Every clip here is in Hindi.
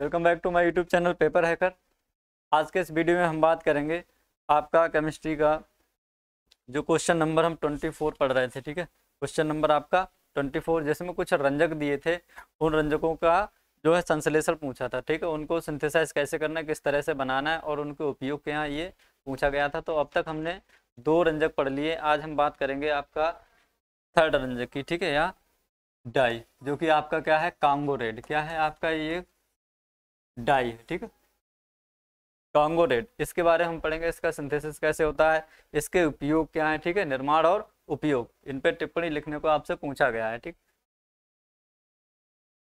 welcome back to my YouTube channel paper hacker आज के इस वीडियो में हम बात करेंगे आपका केमिस्ट्री का जो क्वेश्चन नंबर हम 24 पढ़ रहे थे ठीक है क्वेश्चन नंबर आपका 24 जिसमें कुछ रंजक दिए थे उन रंजकों का जो है संश्लेषण पूछा था ठीक है उनको सिंथेसाइज कैसे करना है किस तरह से बनाना है और उनके उपयोग के यहाँ ये पूछा गया था तो अब तक हमने दो रंजक पढ़ लिए आज हम बात करेंगे आपका थर्ड रंजक की ठीक है या डाई जो कि आपका क्या है कांगो रेड क्या है आपका ये डाई है ठीक है कांगोरेट इसके बारे में हम पढ़ेंगे इसका सिंथेसिस कैसे होता है इसके उपयोग क्या है ठीक है निर्माण और उपयोग इन पर टिप्पणी लिखने को आपसे पूछा गया है ठीक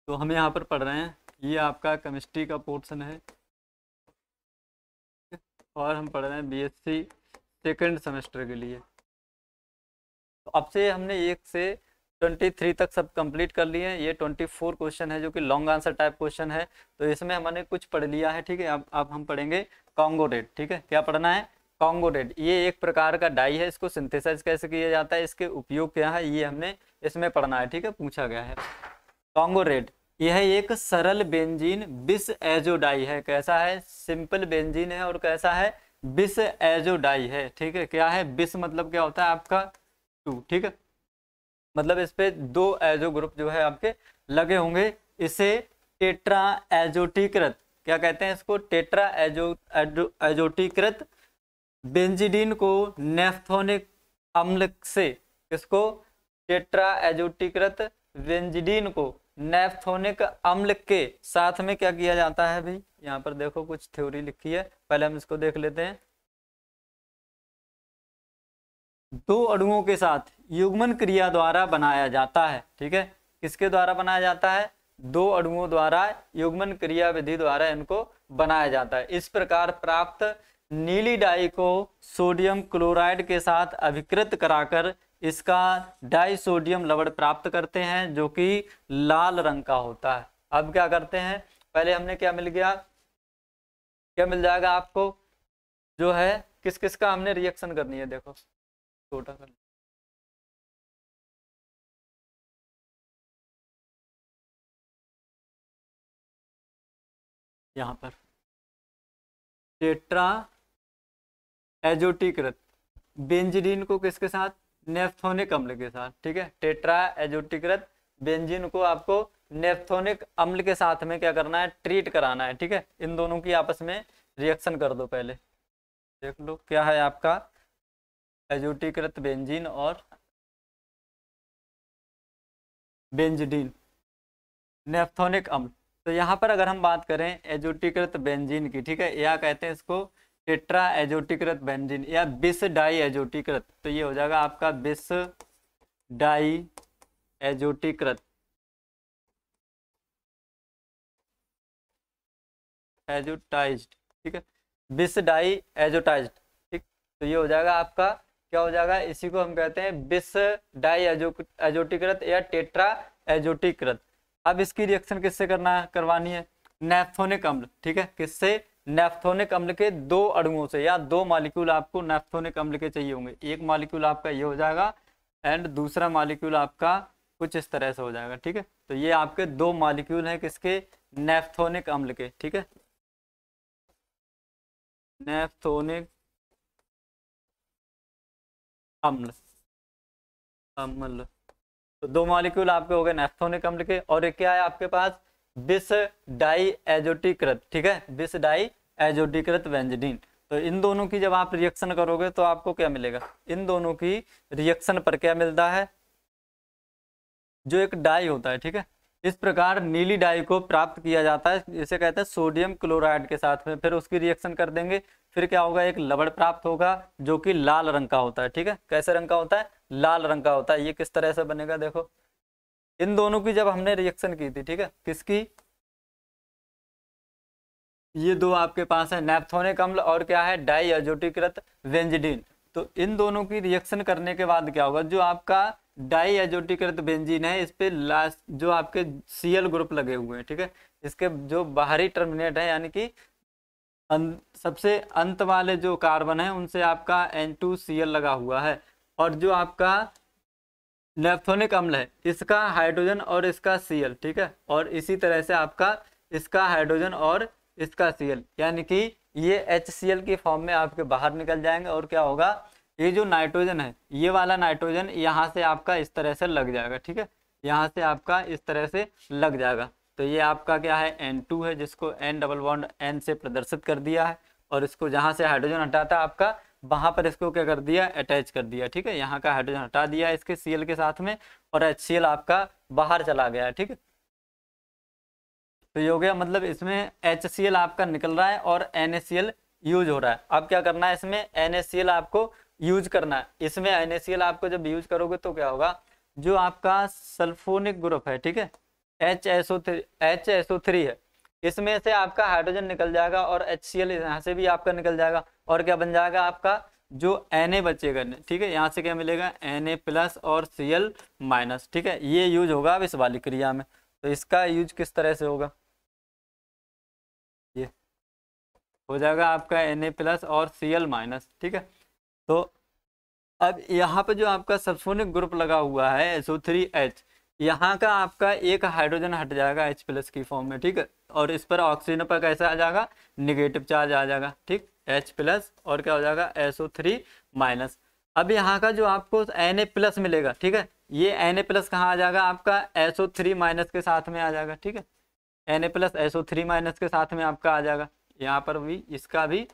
तो हम यहाँ पर पढ़ रहे हैं ये आपका केमिस्ट्री का पोर्शन है और हम पढ़ रहे हैं बीएससी सेकेंड सेमेस्टर के लिए तो अब से हमने एक से ट्वेंटी थ्री तक सब कंप्लीट कर लिए ये ट्वेंटी फोर क्वेश्चन है जो कि लॉन्ग आंसर टाइप क्वेश्चन है तो इसमें हमने कुछ पढ़ लिया है ठीक है अब अब हम पढ़ेंगे कॉन्गोडेट ठीक है क्या पढ़ना है कॉन्गोडेट ये एक प्रकार का डाई है इसको सिंथेसाइज कैसे किया जाता है इसके उपयोग क्या है ये हमने इसमें पढ़ना है ठीक है पूछा गया है कॉन्गोरेट यह एक सरल बेंजीन बिस एजोडाई है कैसा है सिंपल बेंजीन है और कैसा है बिस डाई है ठीक है क्या है बिस मतलब क्या होता है आपका टू ठीक है मतलब इस पे दो एजो ग्रुप जो है आपके लगे होंगे इसे टेट्रा एजोटीकृत क्या कहते हैं इसको टेट्रा एजो एजोटीकृत बेंजीडीन को नेफ्थोनिक अम्ल से इसको टेट्रा एजोटीकृत बेंजीडीन को नेफ्थोनिक अम्ल के साथ में क्या किया जाता है भाई यहाँ पर देखो कुछ थ्योरी लिखी है पहले हम इसको देख लेते हैं दो अणुओं के साथ युग्मन क्रिया द्वारा बनाया जाता है ठीक है किसके द्वारा बनाया जाता है दो अणुओं द्वारा युग्मन क्रिया विधि द्वारा इनको बनाया जाता है इस प्रकार प्राप्त नीली डाई को सोडियम क्लोराइड के साथ अभिकृत कराकर इसका डाई सोडियम लवण प्राप्त करते हैं जो कि लाल रंग का होता है अब क्या करते हैं पहले हमने क्या मिल गया क्या मिल जाएगा आपको जो है किस किस का हमने रिएक्शन करनी है देखो छोटा सा यहाँ पर टेट्रा एजोटिकृत बेंजीन को किसके साथ नेफ्थोनिक अम्ल के साथ ठीक है टेट्रा एजोटिकृत बेंजीन को आपको नेफ्थोनिक अम्ल के साथ में क्या करना है ट्रीट कराना है ठीक है इन दोनों की आपस में रिएक्शन कर दो पहले देख लो क्या है आपका एजोटीकृत बेंजीन और बेंजडीन नेफ्थोनिक अम्ल तो यहाँ पर अगर हम बात करें एजोटीकृत बेंजीन की ठीक है या कहते हैं इसको टेट्रा एजोटीकृत बेंजीन या बिस डाई एजोटीकृत तो ये हो जाएगा आपका बिस डाई एजोटीकृत एजोटाइज्ड ठीक है बिस डाई एजोटाइज ठीक तो ये हो जाएगा आपका क्या हो जाएगा इसी को हम कहते हैं बिस डाई एजोटिकृत या टेट्रा एजोटिकृत अब इसकी रिएक्शन किससे करना करवानी है नेफ्थोनिक अम्ल ठीक है किससे नेफ्थोनिक अम्ल के दो अणुओं से या दो मालिक्यूल आपको नेफ्थोनिक अम्ल के चाहिए होंगे एक मालिक्यूल आपका ये हो जाएगा एंड दूसरा मालिक्यूल आपका कुछ इस तरह से हो जाएगा ठीक है तो ये आपके दो मालिक्यूल हैं किसके नेफ्थोनिक अम्ल के ठीक है नेफ्थोनिक अम्ल अम्ल तो दो मॉलिक्यूल आपके हो गए नेफ्थोनिक अम्ल के और एक क्या है आपके पास बिस डाई एजोटीकृत ठीक है बिस डाई एजोटीकृत वेंजडीन तो इन दोनों की जब आप रिएक्शन करोगे तो आपको क्या मिलेगा इन दोनों की रिएक्शन पर क्या मिलता है जो एक डाई होता है ठीक है इस प्रकार नीली डाई को प्राप्त किया जाता है इसे कहते हैं सोडियम क्लोराइड के साथ में फिर उसकी रिएक्शन कर देंगे फिर क्या होगा एक लबड़ प्राप्त होगा जो कि लाल रंग का होता है ठीक है कैसे रंग का होता है लाल रंग का होता है ये किस तरह से बनेगा देखो इन दोनों की जब हमने रिएक्शन की थी ठीक है किसकी ये दो आपके पास है नेप्थोनिक अम्ल और क्या है डाई एजोटिकृत बेंजिडीन तो इन दोनों की रिएक्शन करने के बाद क्या होगा जो आपका डाई एजोटिकृत बेंजीन है इस पे लास्ट जो आपके सीएल ग्रुप लगे हुए हैं ठीक है इसके जो बाहरी टर्मिनेट है यानी कि अन, अं, सबसे अंत वाले जो कार्बन है उनसे आपका एन टू सी एल लगा हुआ है और जो आपका नेफ्थोनिक अम्ल है इसका हाइड्रोजन और इसका सी एल ठीक है और इसी तरह से आपका इसका हाइड्रोजन और इसका सी एल यानी कि ये एच सी एल के फॉर्म में आपके बाहर निकल जाएंगे और क्या होगा ये जो नाइट्रोजन है ये वाला नाइट्रोजन यहाँ से आपका इस तरह से लग जाएगा ठीक है यहाँ से आपका इस तरह से लग जाएगा तो ये आपका क्या है एन टू है जिसको एन डबल बॉन्ड एन से प्रदर्शित कर दिया है और इसको जहाँ से हाइड्रोजन हटाता है आपका वहाँ पर इसको क्या कर दिया अटैच कर दिया ठीक है यहाँ का हाइड्रोजन हटा दिया इसके सी के साथ में और एच आपका बाहर चला गया ठीक है तो ये हो गया मतलब इसमें एच आपका निकल रहा है और एन यूज हो रहा है अब क्या करना है इसमें एन आपको यूज करना है इसमें एन आपको जब यूज करोगे तो क्या होगा जो आपका सल्फोनिक ग्रुप है ठीक है H S O three H S O three है इसमें से आपका हाइड्रोजन निकल जाएगा और एच सी एल यहाँ से भी आपका निकल जाएगा और क्या बन जाएगा आपका जो एन ए बचेगा ठीक है यहाँ से क्या मिलेगा एन ए प्लस और सी एल माइनस ठीक है ये यूज होगा अब इस वाली क्रिया में तो इसका यूज किस तरह से होगा ये हो जाएगा आपका एन ए प्लस और सी एल माइनस ठीक है तो अब यहाँ पे जो आपका सबसोनिक ग्रुप लगा हुआ है एसओ थ्री एच यहाँ का आपका एक हाइड्रोजन हट जाएगा एच प्लस की फॉर्म में ठीक है और इस पर ऑक्सीजन पर कैसे आ जाएगा निगेटिव चार्ज आ जाएगा ठीक एच प्लस और क्या हो जाएगा एस ओ थ्री माइनस अब यहाँ का जो आपको एन ए प्लस मिलेगा ठीक है ये एन ए प्लस कहाँ आ जाएगा आपका एस ओ थ्री माइनस के साथ में आ जाएगा ठीक है N A plus S O three minus के साथ में आपका आ जाएगा यहाँ पर भी इसका भी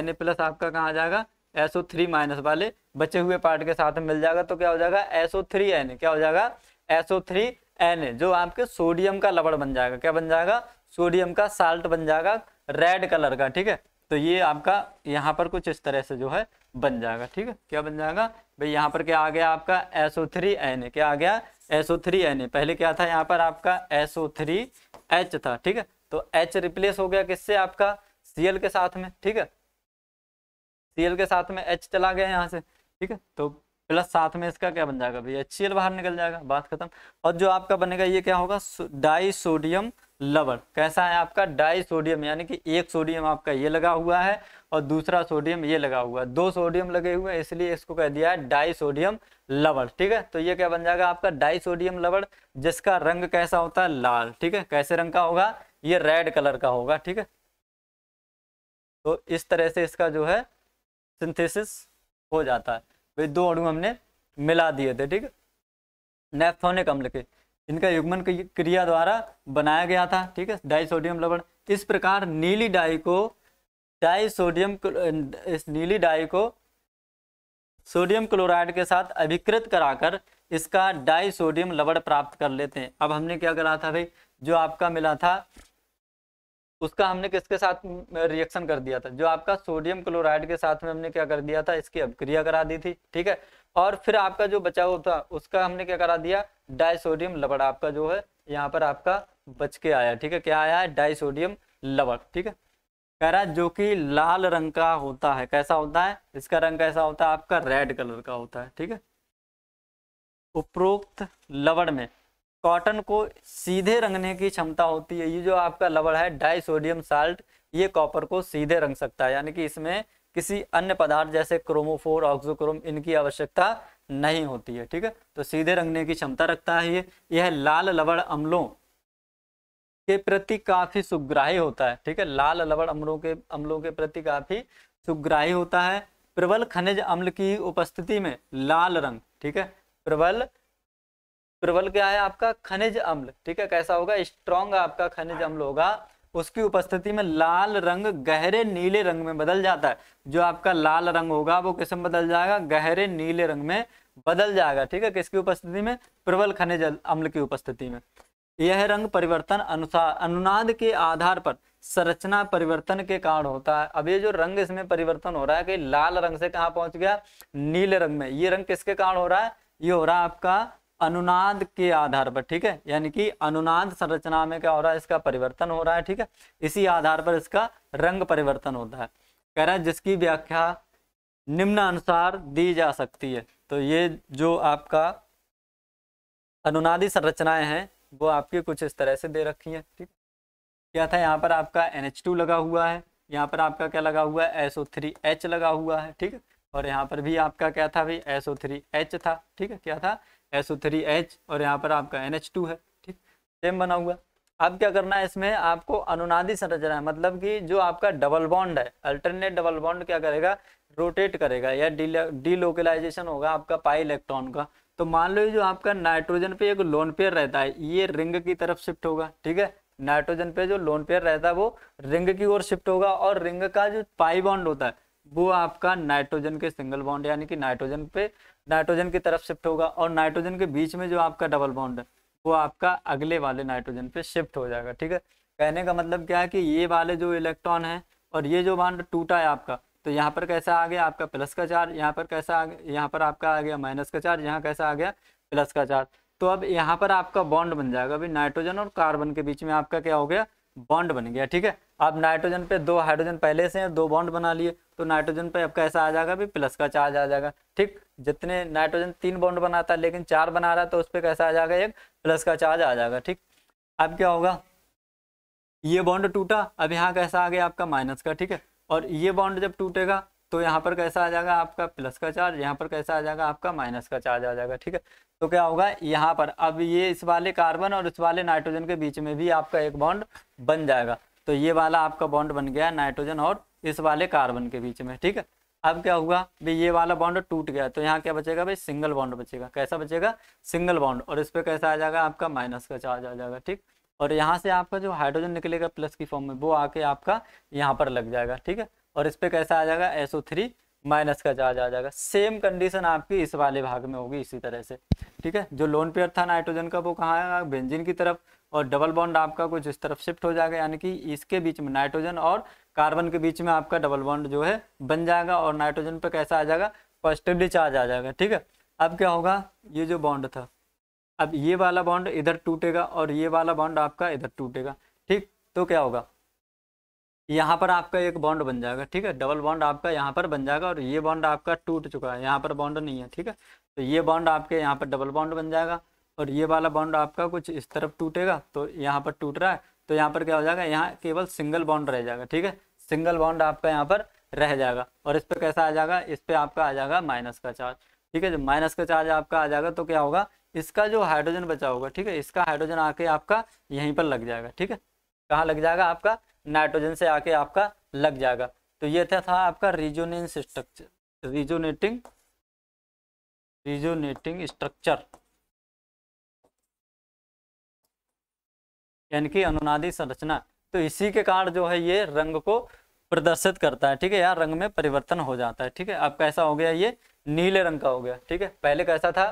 एन ए प्लस आपका कहाँ आ जाएगा एस ओ थ्री माइनस वाले बचे हुए पार्ट के साथ में मिल जाएगा तो क्या हो जाएगा एस ओ थ्री एन क्या हो जाएगा एसओ थ्री एन जो आपके सोडियम का लवण बन जाएगा क्या बन जाएगा सोडियम का साल्ट बन जाएगा रेड कलर का ठीक है तो ये आपका यहाँ पर कुछ इस तरह से जो है बन जाएगा ठीक है क्या बन जाएगा भाई यहाँ पर क्या आ गया आपका एसओ थ्री एन क्या आ गया एसओ थ्री एन पहले क्या था यहाँ पर आपका एसओ थ्री एच था ठीक है तो एच रिप्लेस हो गया किससे आपका सीएल के साथ में ठीक है सीएल के साथ में एच चला गया यहाँ से ठीक है तो प्लस साथ में इसका क्या बन जाएगा भैया एच बाहर निकल जाएगा बात खत्म और जो आपका बनेगा ये क्या होगा डाई सोडियम लवर कैसा है आपका डाई सोडियम यानी कि एक सोडियम आपका ये लगा हुआ है और दूसरा सोडियम ये लगा हुआ है दो सोडियम लगे हुए हैं इसलिए इसको कह दिया है डाई सोडियम लवर ठीक है तो ये क्या बन जाएगा आपका डाई सोडियम लवर जिसका रंग कैसा होता है लाल ठीक है कैसे रंग का होगा ये रेड कलर का होगा ठीक है तो इस तरह से इसका जो है सिंथेसिस हो जाता है वे दो अणु हमने मिला दिए थे ठीक नेफ्थोनिक अम्ल के इनका युग्मन क्रिया द्वारा बनाया गया था ठीक है डाइसोडियम लवण इस प्रकार नीली डाई को डाइसोडियम इस नीली डाई को सोडियम क्लोराइड के साथ अभिकृत कराकर इसका डाइसोडियम लवण प्राप्त कर लेते हैं अब हमने क्या करा था भाई जो आपका मिला था उसका हमने किसके साथ रिएक्शन कर दिया था जो आपका सोडियम क्लोराइड के साथ में हमने क्या कर दिया था इसकी अभिक्रिया करा दी थी ठीक है और फिर आपका जो बचा हुआ था उसका हमने क्या करा दिया डाइसोडियम लवड़ आपका जो है यहाँ पर आपका बच के आया ठीक है क्या आया है डाइसोडियम लवड़ ठीक है कह रहा जो कि लाल रंग का होता है कैसा होता है इसका रंग कैसा होता है आपका रेड कलर का होता है ठीक है उपरोक्त लवड़ में कॉटन को सीधे रंगने की क्षमता होती है ये जो आपका लवण है डाई सोडियम साल्ट ये कॉपर को सीधे रंग सकता है यानी कि इसमें किसी अन्य पदार्थ जैसे क्रोमोफोर ऑक्सोक्रोम इनकी आवश्यकता नहीं होती है ठीक है तो सीधे रंगने की क्षमता रखता है ये यह लाल लवण अम्लों के प्रति काफी सुग्राही होता है ठीक है लाल लवण अम्लों के अम्लों के प्रति काफी सुग्राही होता है प्रबल खनिज अम्ल की उपस्थिति में लाल रंग ठीक है प्रबल प्रबल क्या है आपका खनिज अम्ल ठीक है कैसा होगा स्ट्रॉन्ग आपका खनिज अम्ल होगा उसकी उपस्थिति में लाल रंग गहरे नीले रंग में बदल जाता है जो आपका लाल रंग होगा वो किस में बदल जाएगा गहरे नीले रंग में बदल जाएगा ठीक है किसकी उपस्थिति में प्रबल खनिज अम्ल की उपस्थिति में यह रंग परिवर्तन अनुसार अनुनाद के आधार पर संरचना परिवर्तन के कारण होता है अब ये जो रंग इसमें परिवर्तन हो रहा है कि लाल रंग से कहाँ पहुंच गया नीले रंग में ये रंग किसके कारण हो रहा है ये हो रहा है आपका अनुनाद के आधार पर ठीक है यानी कि अनुनाद संरचना में क्या हो रहा है इसका परिवर्तन हो रहा है ठीक है इसी आधार पर इसका रंग परिवर्तन होता है कह रहा है जिसकी व्याख्या निम्नानुसार दी जा सकती है तो ये जो आपका अनुनादी संरचनाएं हैं वो आपकी कुछ इस तरह से दे रखी हैं ठीक क्या था यहाँ पर आपका NH2 लगा हुआ है यहाँ पर आपका क्या लगा हुआ है SO3H लगा हुआ है ठीक है और यहाँ पर भी आपका क्या था भाई SO3H था ठीक है क्या था एस थ्री एच और यहाँ पर आपका एन एच टू है ठीक सेम बना हुआ अब क्या करना है इसमें आपको अनुनादी संरचना है मतलब कि जो आपका डबल बॉन्ड है अल्टरनेट डबल बॉन्ड क्या करेगा रोटेट करेगा या डीलोकलाइजेशन होगा आपका पाई इलेक्ट्रॉन का तो मान लो जो आपका नाइट्रोजन पे एक लोन पेयर रहता है ये रिंग की तरफ शिफ्ट होगा ठीक है नाइट्रोजन पे जो लोन पेयर रहता है वो रिंग की ओर शिफ्ट होगा और रिंग का जो पाई बॉन्ड होता है वो आपका नाइट्रोजन के सिंगल बॉन्ड यानी कि नाइट्रोजन पे नाइट्रोजन की तरफ शिफ्ट होगा और नाइट्रोजन के बीच में जो आपका डबल बॉन्ड है वो आपका अगले वाले नाइट्रोजन पे शिफ्ट हो जाएगा ठीक है कहने का मतलब क्या है कि ये वाले जो इलेक्ट्रॉन है और ये जो बॉन्ड टूटा है आपका तो यहाँ पर कैसा आ गया आपका प्लस का चार्ज यहाँ पर कैसा आ गया यहाँ पर आपका आ गया माइनस का चार्ज यहाँ कैसा आ गया प्लस का चार्ज तो अब यहाँ पर आपका बॉन्ड बन जाएगा अभी नाइट्रोजन और कार्बन के बीच में आपका क्या हो गया बॉन्ड बन गया ठीक है अब नाइट्रोजन पे दो हाइड्रोजन पहले से हैं दो बॉन्ड बना लिए तो नाइट्रोजन पे अब कैसा आ जाएगा भी प्लस का चार्ज आ जाएगा ठीक जितने नाइट्रोजन तीन बॉन्ड बनाता है लेकिन चार बना रहा है तो उस पर कैसा आ जाएगा एक प्लस का चार्ज आ जाएगा ठीक अब क्या होगा ये बॉन्ड टूटा अब यहाँ कैसा आ गया आपका माइनस का ठीक है और ये बॉन्ड जब टूटेगा तो यहाँ पर कैसा आ जाएगा आपका प्लस का चार्ज यहाँ पर कैसा आ जाएगा आपका माइनस का चार्ज आ जाएगा ठीक है तो क्या होगा यहाँ पर अब ये इस वाले कार्बन और इस वाले नाइट्रोजन के बीच में भी आपका एक बॉन्ड बन जाएगा तो ये वाला आपका बॉन्ड बन गया नाइट्रोजन और इस वाले कार्बन के बीच में ठीक है अब क्या हुआ भाई ये वाला बॉन्ड टूट गया तो यहाँ क्या बचेगा भाई सिंगल बॉन्ड बचेगा कैसा बचेगा सिंगल बॉन्ड और इस पर कैसा आ जाएगा आपका माइनस का चार्ज आ जाएगा ठीक और यहाँ से आपका जो हाइड्रोजन निकलेगा प्लस की फॉर्म में वो आके आपका यहाँ पर लग जाएगा ठीक है और इस पर कैसा आ जाएगा एस ओ थ्री माइनस का चार्ज आ जाएगा सेम कंडीशन आपकी इस वाले भाग में होगी इसी तरह से ठीक है जो लोन पेयर था नाइट्रोजन का वो कहाँ आएगा बेंजिन की तरफ और डबल बॉन्ड आपका कुछ इस तरफ शिफ्ट हो जाएगा यानी कि इसके बीच में नाइट्रोजन और कार्बन के बीच में आपका डबल बॉन्ड जो है बन जाएगा और नाइट्रोजन पर कैसा आ जाएगा पॉजिटिवली चार्ज आ जाएगा ठीक है अब क्या होगा ये जो बॉन्ड था अब ये वाला बॉन्ड इधर टूटेगा और ये वाला बॉन्ड आपका इधर टूटेगा ठीक तो क्या होगा यहाँ पर आपका एक बॉन्ड बन जाएगा ठीक है डबल बॉन्ड आपका यहाँ पर बन जाएगा और ये बॉन्ड आपका टूट चुका है यहाँ पर बॉन्ड नहीं है ठीक है तो ये बॉन्ड आपके यहाँ पर डबल बॉन्ड बन जाएगा और ये वाला बॉन्ड आपका कुछ इस तरफ टूटेगा तो यहाँ पर टूट रहा है तो यहाँ पर क्या हो जाएगा यहाँ केवल सिंगल बॉन्ड रह जाएगा ठीक है सिंगल बॉन्ड आपका यहाँ पर रह जाएगा और इस पर कैसा आ जाएगा इस पर आपका आ जाएगा माइनस का चार्ज ठीक है जब माइनस का चार्ज आपका आ जाएगा तो क्या होगा इसका जो हाइड्रोजन बचा होगा ठीक है इसका हाइड्रोजन आके आपका यहीं पर लग जाएगा ठीक है कहाँ लग जाएगा आपका नाइट्रोजन से आके आपका लग जाएगा तो ये था, था आपका resonance structure resonating resonating structure यानी कि अनुनादी संरचना तो इसी के कारण जो है ये रंग को प्रदर्शित करता है ठीक है यार रंग में परिवर्तन हो जाता है ठीक है अब कैसा हो गया ये नीले रंग का हो गया ठीक है पहले कैसा था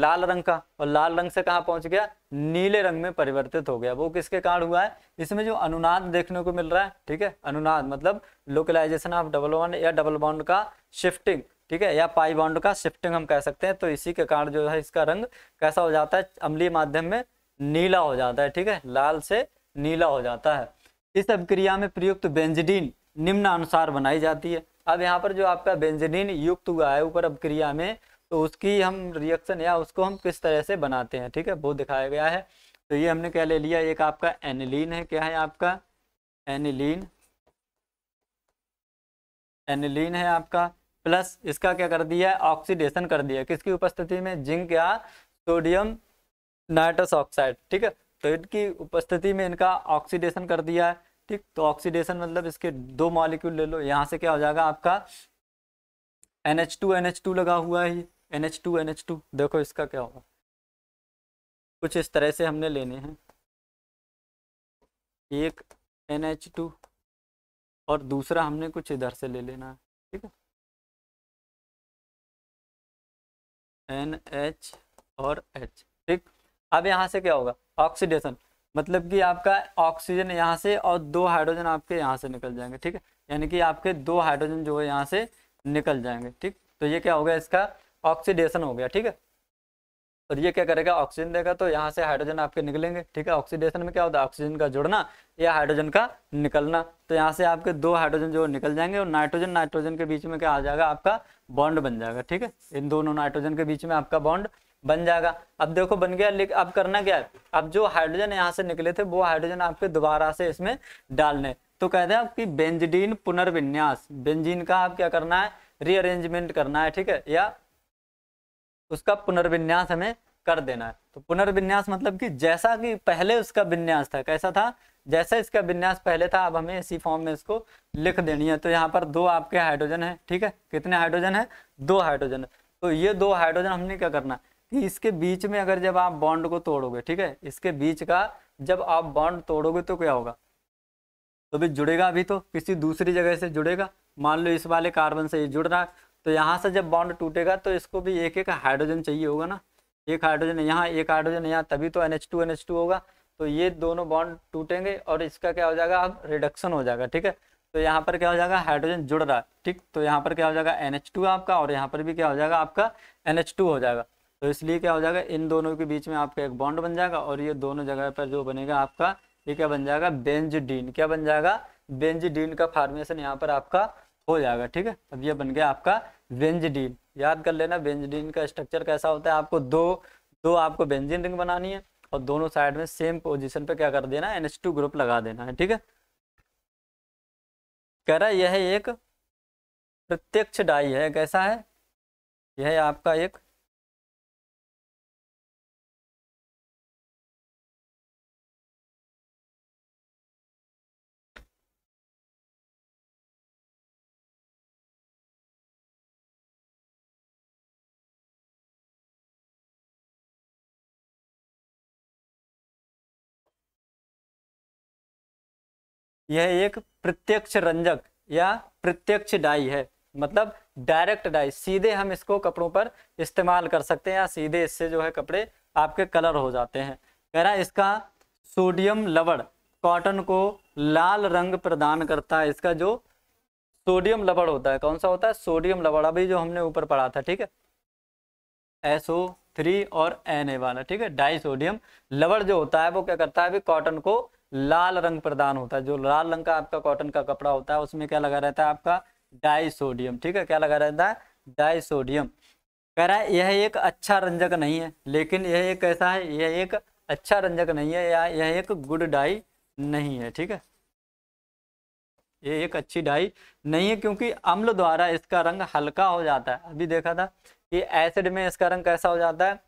लाल रंग का और लाल रंग से कहाँ पहुंच गया नीले रंग में परिवर्तित हो गया वो किसके कारण हुआ है इसमें जो अनुनाद देखने को मिल रहा है ठीक है अनुनाद मतलब लोकलाइजेशन ऑफ डबल बॉन्ड या डबल बॉन्ड का शिफ्टिंग ठीक है या पाई बॉन्ड का शिफ्टिंग हम कह सकते हैं तो इसी के कारण जो है इसका रंग कैसा हो जाता है अम्लीय माध्यम में नीला हो जाता है ठीक है लाल से नीला हो जाता है इस अभिक्रिया में प्रयुक्त बेंजिडीन अनुसार बनाई जाती है अब यहाँ पर जो आपका बेंजिडीन युक्त हुआ है ऊपर अभिक्रिया में तो उसकी हम रिएक्शन या उसको हम किस तरह से बनाते हैं ठीक है वो दिखाया गया है तो ये हमने क्या ले लिया एक आपका एनिलीन है क्या है आपका एनिलीन एनिलीन है आपका प्लस इसका क्या कर दिया है ऑक्सीडेशन कर दिया किसकी उपस्थिति में जिंक या सोडियम नाइट्रस ऑक्साइड ठीक है तो इनकी उपस्थिति में इनका ऑक्सीडेशन कर दिया है ठीक तो ऑक्सीडेशन मतलब इसके दो मॉलिक्यूल ले लो यहाँ से क्या हो जाएगा आपका NH2 NH2 टू टू लगा हुआ है N H two N H two देखो इसका क्या होगा कुछ इस तरह से हमने लेने हैं एक एन एच टू और दूसरा हमने कुछ इधर से ले लेना है ठीक है एन एच और एच ठीक अब यहाँ से क्या होगा ऑक्सीडेशन मतलब कि आपका ऑक्सीजन यहाँ से और दो हाइड्रोजन आपके यहाँ से निकल जाएंगे ठीक है यानी कि आपके दो हाइड्रोजन जो है यहाँ से निकल जाएंगे ठीक तो ये क्या होगा इसका ऑक्सीडेशन हो गया ठीक है और ये क्या करेगा ऑक्सीजन देगा तो यहाँ से हाइड्रोजन आपके निकलेंगे ठीक है ऑक्सीडेशन में क्या होता है ऑक्सीजन का जुड़ना या हाइड्रोजन का निकलना तो यहाँ से आपके दो हाइड्रोजन जो निकल जाएंगे और नाइट्रोजन नाइट्रोजन के बीच में क्या आ जाएगा आपका बॉन्ड बन जाएगा ठीक है इन दोनों नाइट्रोजन के बीच में आपका बॉन्ड बन जाएगा अब देखो बन गया लेकिन अब करना क्या है अब जो हाइड्रोजन यहाँ से निकले थे वो हाइड्रोजन आपके दोबारा से इसमें डालने तो कहते हैं आपकी बेंजडीन पुनर्विन्यास बेंजीन का आप क्या करना है रीअरेंजमेंट करना है ठीक है या उसका पुनर्विन्यास हमें कर देना है तो पुनर्विन्यास मतलब कि जैसा कि पहले उसका विन्यास था कैसा था जैसा इसका विन्यास पहले था अब हमें इसी फॉर्म में इसको लिख देनी है तो यहाँ पर दो आपके हाइड्रोजन है ठीक है कितने हाइड्रोजन है दो हाइड्रोजन तो ये दो हाइड्रोजन हमने क्या करना कि इसके बीच में अगर जब आप बॉन्ड को तोड़ोगे ठीक है इसके बीच का जब आप बॉन्ड तोड़ोगे तो क्या होगा तो भी जुड़ेगा अभी तो किसी दूसरी जगह से जुड़ेगा मान लो इस वाले कार्बन से ये जुड़ रहा है तो यहाँ से जब बॉन्ड टूटेगा तो इसको भी एक एक हाइड्रोजन चाहिए होगा ना एक हाइड्रोजन यहाँ एक हाइड्रोजन यहाँ तभी तो N H two N H two होगा तो ये दोनों बॉन्ड टूटेंगे और इसका क्या हो जाएगा अब रिडक्शन हो जाएगा ठीक है तो यहाँ पर क्या हो जाएगा हाइड्रोजन जुड़ रहा है ठीक तो यहाँ पर क्या हो जाएगा एन एच टू आपका और यहाँ पर भी क्या हो जाएगा आपका एन एच टू हो जाएगा तो इसलिए क्या हो जाएगा इन दोनों के बीच में आपका एक बॉन्ड बन जाएगा और ये दोनों जगह पर जो बनेगा आपका ये क्या बन जाएगा बेंजडीन क्या बन जाएगा बेंजडीन का फार्मेशन यहाँ पर आपका हो जाएगा ठीक है अब ये बन गया आपका बेंजडीन याद कर लेना बेंजडीन का स्ट्रक्चर कैसा होता है आपको दो दो आपको बेंजीन रिंग बनानी है और दोनों साइड में सेम पोजीशन पे क्या कर देना एन ग्रुप लगा देना है ठीक है कह रहा यह एक प्रत्यक्ष डाई है कैसा है यह आपका एक यह एक प्रत्यक्ष रंजक या प्रत्यक्ष डाई है मतलब डायरेक्ट डाई सीधे हम इसको कपड़ों पर इस्तेमाल कर सकते हैं या सीधे इससे जो है कपड़े आपके कलर हो जाते हैं कह रहा है इसका सोडियम लवड़ कॉटन को लाल रंग प्रदान करता है इसका जो सोडियम लवड़ होता है कौन सा होता है सोडियम लवड़ अभी जो हमने ऊपर पढ़ा था ठीक है एसओ थ्री और एन ए वाला ठीक है डाई सोडियम लवड़ जो होता है वो क्या करता है अभी कॉटन को लाल रंग प्रदान होता है जो लाल रंग का आपका कॉटन का कपड़ा होता है उसमें क्या लगा रहता है आपका डाइसोडियम ठीक है क्या लगा रहता है डाइसोडियम कह रहा है यह एक अच्छा रंजक नहीं है लेकिन यह एक कैसा है यह एक अच्छा रंजक नहीं है या यह एक गुड डाई नहीं है ठीक है यह एक अच्छी डाई नहीं है क्योंकि अम्ल द्वारा इसका रंग हल्का हो जाता है अभी देखा था कि एसिड में इसका रंग कैसा हो जाता है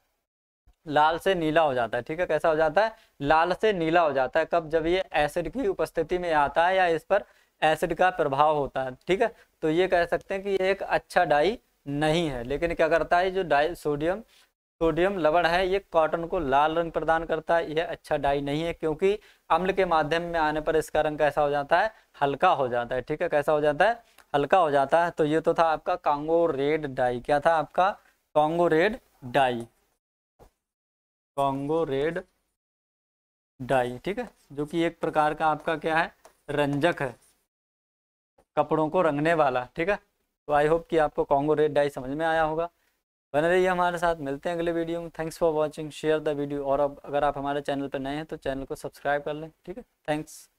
लाल से नीला हो जाता है ठीक है कैसा हो जाता है लाल से नीला हो जाता है कब जब ये एसिड की उपस्थिति में आता है या इस पर एसिड का प्रभाव होता है ठीक है तो ये कह सकते हैं कि ये एक अच्छा डाई नहीं है लेकिन क्या करता है जो डाई सोडियम सोडियम लवण है ये कॉटन को लाल रंग प्रदान करता है यह अच्छा डाई नहीं है क्योंकि अम्ल के माध्यम में आने पर इसका रंग कैसा हो जाता है हल्का हो जाता है ठीक है कैसा हो जाता है हल्का हो जाता है तो ये तो था आपका कांगो रेड डाई क्या था आपका Congo red dye Congo red dye ठीक है जो कि एक प्रकार का आपका क्या है रंजक है कपड़ों को रंगने वाला ठीक है तो आई होप कि आपको कॉन्गो रेड डाई समझ में आया होगा बने रहिए हमारे साथ मिलते हैं अगले वीडियो में thanks for watching share the video और अब अगर आप हमारे चैनल पर नए हैं तो चैनल को सब्सक्राइब कर लें ठीक है थैंक्स